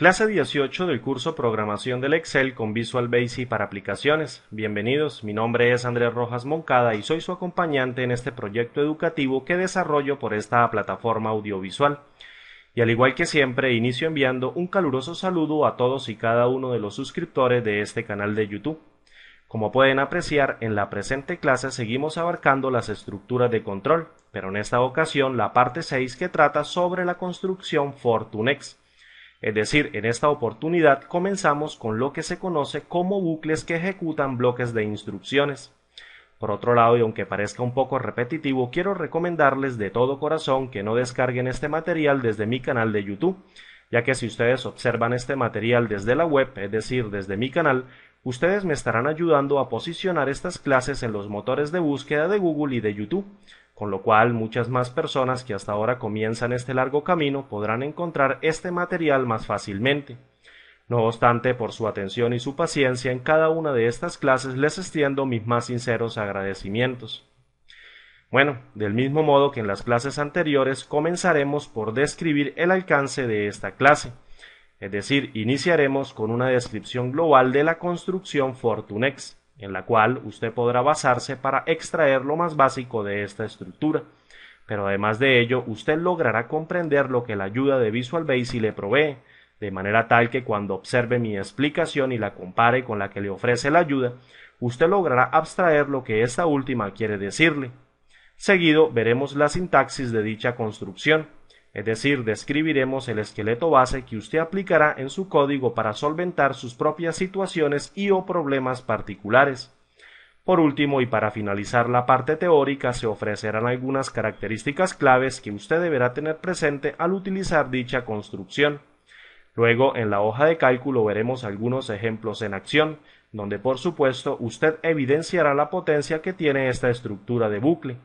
Clase 18 del curso Programación del Excel con Visual Basic para aplicaciones. Bienvenidos, mi nombre es Andrés Rojas Moncada y soy su acompañante en este proyecto educativo que desarrollo por esta plataforma audiovisual. Y al igual que siempre, inicio enviando un caluroso saludo a todos y cada uno de los suscriptores de este canal de YouTube. Como pueden apreciar, en la presente clase seguimos abarcando las estructuras de control, pero en esta ocasión la parte 6 que trata sobre la construcción Fortunex. Es decir, en esta oportunidad comenzamos con lo que se conoce como bucles que ejecutan bloques de instrucciones. Por otro lado, y aunque parezca un poco repetitivo, quiero recomendarles de todo corazón que no descarguen este material desde mi canal de YouTube, ya que si ustedes observan este material desde la web, es decir, desde mi canal, ustedes me estarán ayudando a posicionar estas clases en los motores de búsqueda de Google y de YouTube, con lo cual muchas más personas que hasta ahora comienzan este largo camino podrán encontrar este material más fácilmente. No obstante, por su atención y su paciencia en cada una de estas clases les extiendo mis más sinceros agradecimientos. Bueno, del mismo modo que en las clases anteriores, comenzaremos por describir el alcance de esta clase, es decir, iniciaremos con una descripción global de la construcción Fortunex en la cual usted podrá basarse para extraer lo más básico de esta estructura. Pero además de ello, usted logrará comprender lo que la ayuda de Visual Basic le provee, de manera tal que cuando observe mi explicación y la compare con la que le ofrece la ayuda, usted logrará abstraer lo que esta última quiere decirle. Seguido veremos la sintaxis de dicha construcción es decir, describiremos el esqueleto base que usted aplicará en su código para solventar sus propias situaciones y o problemas particulares. Por último, y para finalizar la parte teórica, se ofrecerán algunas características claves que usted deberá tener presente al utilizar dicha construcción. Luego, en la hoja de cálculo veremos algunos ejemplos en acción, donde por supuesto usted evidenciará la potencia que tiene esta estructura de bucle.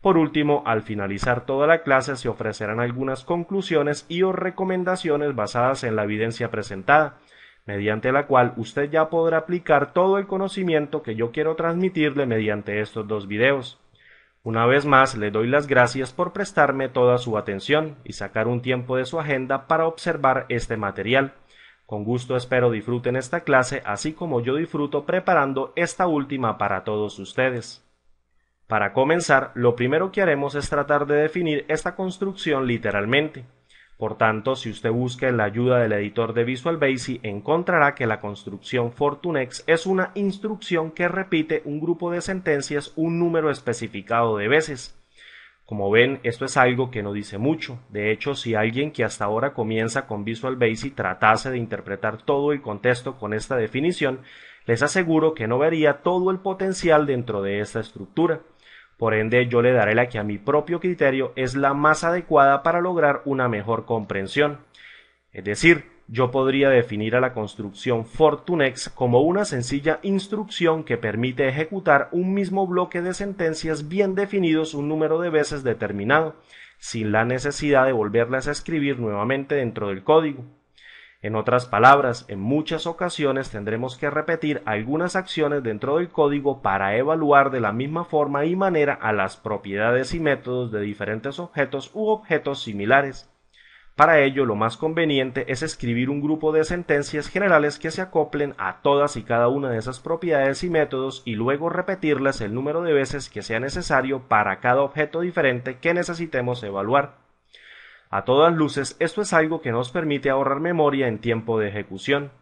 Por último, al finalizar toda la clase se ofrecerán algunas conclusiones y o recomendaciones basadas en la evidencia presentada, mediante la cual usted ya podrá aplicar todo el conocimiento que yo quiero transmitirle mediante estos dos videos. Una vez más, le doy las gracias por prestarme toda su atención y sacar un tiempo de su agenda para observar este material. Con gusto espero disfruten esta clase así como yo disfruto preparando esta última para todos ustedes. Para comenzar, lo primero que haremos es tratar de definir esta construcción literalmente. Por tanto, si usted busca la ayuda del editor de Visual Basic, encontrará que la construcción Fortunex es una instrucción que repite un grupo de sentencias un número especificado de veces. Como ven, esto es algo que no dice mucho. De hecho, si alguien que hasta ahora comienza con Visual Basic tratase de interpretar todo el contexto con esta definición, les aseguro que no vería todo el potencial dentro de esta estructura. Por ende, yo le daré la que a mi propio criterio es la más adecuada para lograr una mejor comprensión. Es decir, yo podría definir a la construcción Fortunex como una sencilla instrucción que permite ejecutar un mismo bloque de sentencias bien definidos un número de veces determinado, sin la necesidad de volverlas a escribir nuevamente dentro del código. En otras palabras, en muchas ocasiones tendremos que repetir algunas acciones dentro del código para evaluar de la misma forma y manera a las propiedades y métodos de diferentes objetos u objetos similares. Para ello, lo más conveniente es escribir un grupo de sentencias generales que se acoplen a todas y cada una de esas propiedades y métodos y luego repetirlas el número de veces que sea necesario para cada objeto diferente que necesitemos evaluar. A todas luces, esto es algo que nos permite ahorrar memoria en tiempo de ejecución.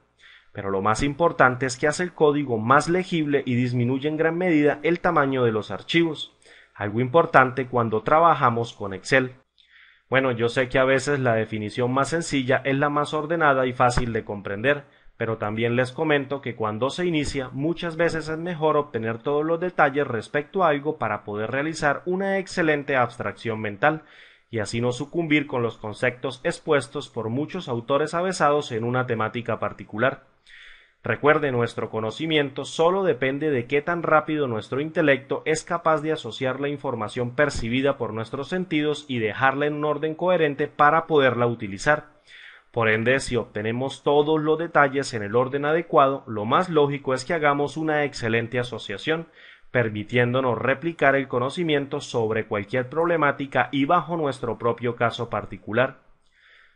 Pero lo más importante es que hace el código más legible y disminuye en gran medida el tamaño de los archivos, algo importante cuando trabajamos con Excel. Bueno, yo sé que a veces la definición más sencilla es la más ordenada y fácil de comprender, pero también les comento que cuando se inicia muchas veces es mejor obtener todos los detalles respecto a algo para poder realizar una excelente abstracción mental y así no sucumbir con los conceptos expuestos por muchos autores avesados en una temática particular. Recuerde, nuestro conocimiento solo depende de qué tan rápido nuestro intelecto es capaz de asociar la información percibida por nuestros sentidos y dejarla en un orden coherente para poderla utilizar. Por ende, si obtenemos todos los detalles en el orden adecuado, lo más lógico es que hagamos una excelente asociación, permitiéndonos replicar el conocimiento sobre cualquier problemática y bajo nuestro propio caso particular.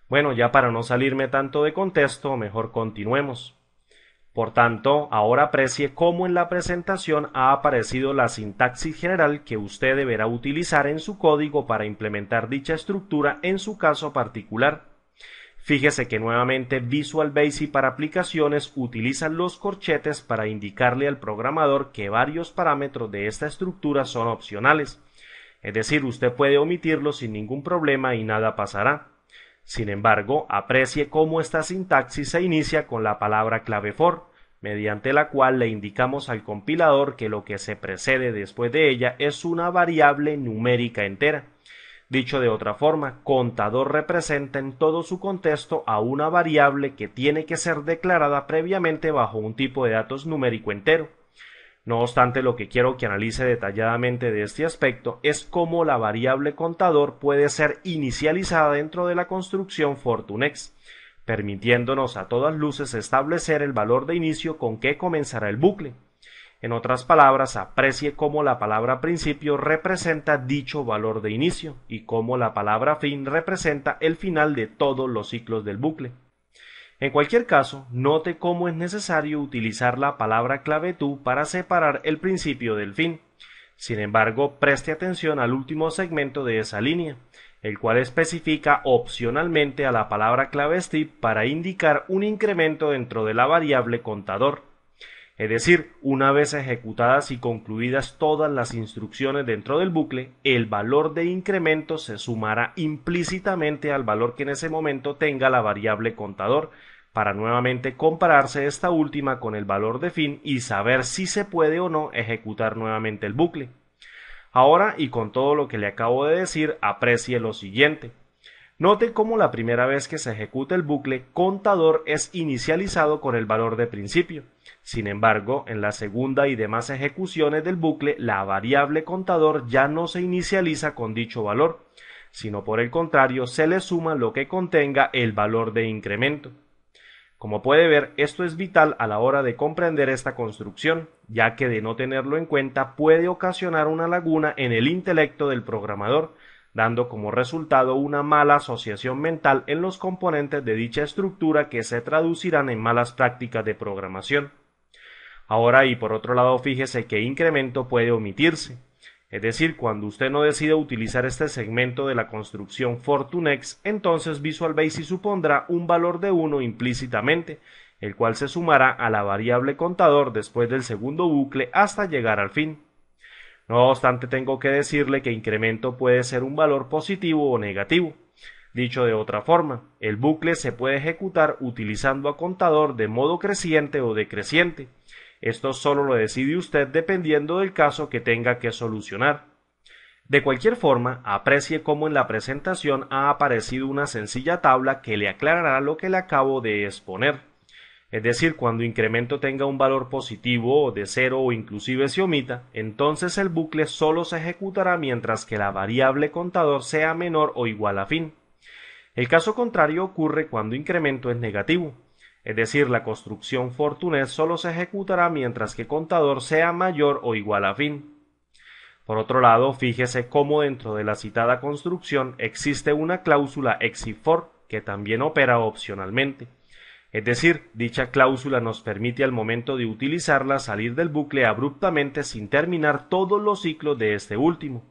Bueno, ya para no salirme tanto de contexto, mejor continuemos. Por tanto, ahora aprecie cómo en la presentación ha aparecido la sintaxis general que usted deberá utilizar en su código para implementar dicha estructura en su caso particular. Fíjese que nuevamente Visual Basic para aplicaciones utiliza los corchetes para indicarle al programador que varios parámetros de esta estructura son opcionales. Es decir, usted puede omitirlos sin ningún problema y nada pasará. Sin embargo, aprecie cómo esta sintaxis se inicia con la palabra clave for, mediante la cual le indicamos al compilador que lo que se precede después de ella es una variable numérica entera. Dicho de otra forma, contador representa en todo su contexto a una variable que tiene que ser declarada previamente bajo un tipo de datos numérico entero. No obstante, lo que quiero que analice detalladamente de este aspecto es cómo la variable contador puede ser inicializada dentro de la construcción Fortunex, permitiéndonos a todas luces establecer el valor de inicio con que comenzará el bucle. En otras palabras, aprecie cómo la palabra principio representa dicho valor de inicio y cómo la palabra fin representa el final de todos los ciclos del bucle. En cualquier caso, note cómo es necesario utilizar la palabra clave tú para separar el principio del fin. Sin embargo, preste atención al último segmento de esa línea, el cual especifica opcionalmente a la palabra clave stip para indicar un incremento dentro de la variable contador. Es decir, una vez ejecutadas y concluidas todas las instrucciones dentro del bucle, el valor de incremento se sumará implícitamente al valor que en ese momento tenga la variable contador, para nuevamente compararse esta última con el valor de fin y saber si se puede o no ejecutar nuevamente el bucle. Ahora, y con todo lo que le acabo de decir, aprecie lo siguiente. Note cómo la primera vez que se ejecuta el bucle contador es inicializado con el valor de principio. Sin embargo, en la segunda y demás ejecuciones del bucle, la variable contador ya no se inicializa con dicho valor, sino por el contrario se le suma lo que contenga el valor de incremento. Como puede ver, esto es vital a la hora de comprender esta construcción, ya que de no tenerlo en cuenta puede ocasionar una laguna en el intelecto del programador, dando como resultado una mala asociación mental en los componentes de dicha estructura que se traducirán en malas prácticas de programación. Ahora y por otro lado fíjese qué incremento puede omitirse, es decir, cuando usted no decide utilizar este segmento de la construcción Fortunex, entonces Visual Basic supondrá un valor de 1 implícitamente, el cual se sumará a la variable contador después del segundo bucle hasta llegar al fin. No obstante, tengo que decirle que incremento puede ser un valor positivo o negativo. Dicho de otra forma, el bucle se puede ejecutar utilizando a contador de modo creciente o decreciente. Esto solo lo decide usted dependiendo del caso que tenga que solucionar. De cualquier forma, aprecie cómo en la presentación ha aparecido una sencilla tabla que le aclarará lo que le acabo de exponer. Es decir, cuando incremento tenga un valor positivo o de cero o inclusive se omita, entonces el bucle solo se ejecutará mientras que la variable contador sea menor o igual a fin. El caso contrario ocurre cuando incremento es negativo, es decir, la construcción Fortunet solo se ejecutará mientras que contador sea mayor o igual a fin. Por otro lado, fíjese cómo dentro de la citada construcción existe una cláusula EXIFOR que también opera opcionalmente. Es decir, dicha cláusula nos permite al momento de utilizarla salir del bucle abruptamente sin terminar todos los ciclos de este último.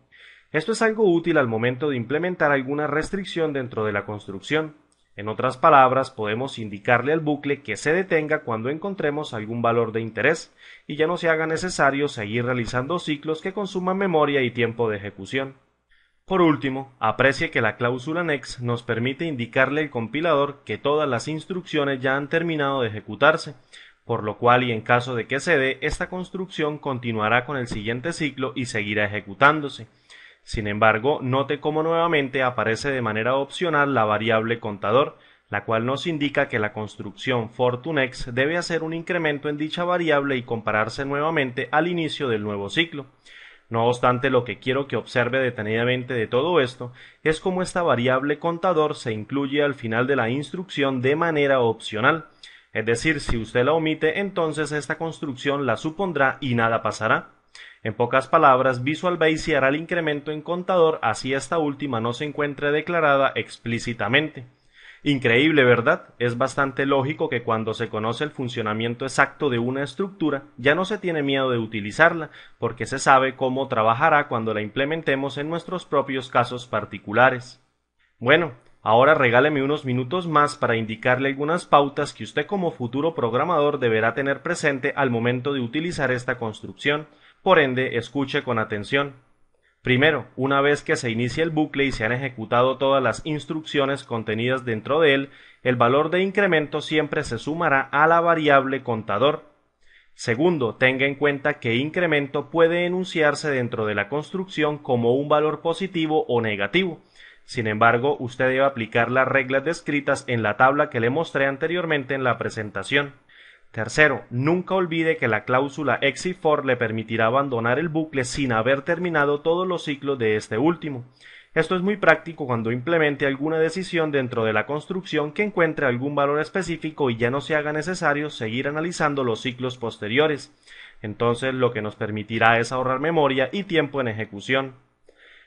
Esto es algo útil al momento de implementar alguna restricción dentro de la construcción. En otras palabras, podemos indicarle al bucle que se detenga cuando encontremos algún valor de interés y ya no se haga necesario seguir realizando ciclos que consuman memoria y tiempo de ejecución. Por último, aprecie que la cláusula next nos permite indicarle al compilador que todas las instrucciones ya han terminado de ejecutarse, por lo cual y en caso de que se esta construcción continuará con el siguiente ciclo y seguirá ejecutándose. Sin embargo, note cómo nuevamente aparece de manera opcional la variable contador, la cual nos indica que la construcción for debe hacer un incremento en dicha variable y compararse nuevamente al inicio del nuevo ciclo. No obstante, lo que quiero que observe detenidamente de todo esto es cómo esta variable contador se incluye al final de la instrucción de manera opcional. Es decir, si usted la omite, entonces esta construcción la supondrá y nada pasará. En pocas palabras, Visual Basic hará el incremento en contador así esta última no se encuentre declarada explícitamente. Increíble, ¿verdad? Es bastante lógico que cuando se conoce el funcionamiento exacto de una estructura, ya no se tiene miedo de utilizarla, porque se sabe cómo trabajará cuando la implementemos en nuestros propios casos particulares. Bueno, ahora regáleme unos minutos más para indicarle algunas pautas que usted como futuro programador deberá tener presente al momento de utilizar esta construcción, por ende, escuche con atención. Primero, una vez que se inicia el bucle y se han ejecutado todas las instrucciones contenidas dentro de él, el valor de incremento siempre se sumará a la variable contador. Segundo, tenga en cuenta que incremento puede enunciarse dentro de la construcción como un valor positivo o negativo. Sin embargo, usted debe aplicar las reglas descritas en la tabla que le mostré anteriormente en la presentación. Tercero, nunca olvide que la cláusula Exit for le permitirá abandonar el bucle sin haber terminado todos los ciclos de este último. Esto es muy práctico cuando implemente alguna decisión dentro de la construcción que encuentre algún valor específico y ya no se haga necesario seguir analizando los ciclos posteriores. Entonces lo que nos permitirá es ahorrar memoria y tiempo en ejecución.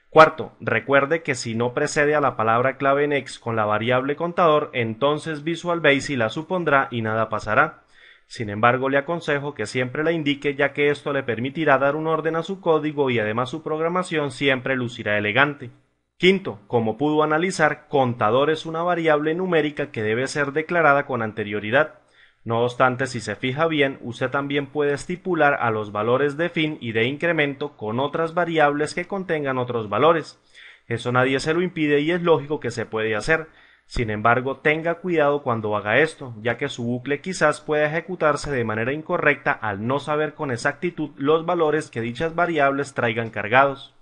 Cuarto, recuerde que si no precede a la palabra clave en con la variable contador, entonces Visual Basic la supondrá y nada pasará. Sin embargo, le aconsejo que siempre la indique ya que esto le permitirá dar un orden a su código y además su programación siempre lucirá elegante. Quinto, como pudo analizar, contador es una variable numérica que debe ser declarada con anterioridad. No obstante, si se fija bien, usted también puede estipular a los valores de fin y de incremento con otras variables que contengan otros valores. Eso nadie se lo impide y es lógico que se puede hacer, sin embargo, tenga cuidado cuando haga esto, ya que su bucle quizás pueda ejecutarse de manera incorrecta al no saber con exactitud los valores que dichas variables traigan cargados.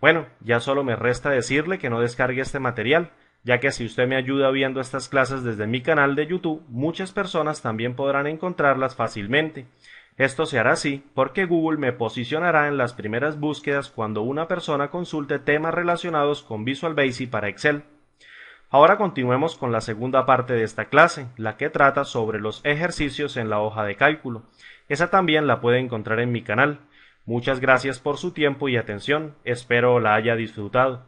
Bueno, ya solo me resta decirle que no descargue este material, ya que si usted me ayuda viendo estas clases desde mi canal de YouTube, muchas personas también podrán encontrarlas fácilmente. Esto se hará así porque Google me posicionará en las primeras búsquedas cuando una persona consulte temas relacionados con Visual Basic para Excel. Ahora continuemos con la segunda parte de esta clase, la que trata sobre los ejercicios en la hoja de cálculo. Esa también la puede encontrar en mi canal. Muchas gracias por su tiempo y atención, espero la haya disfrutado.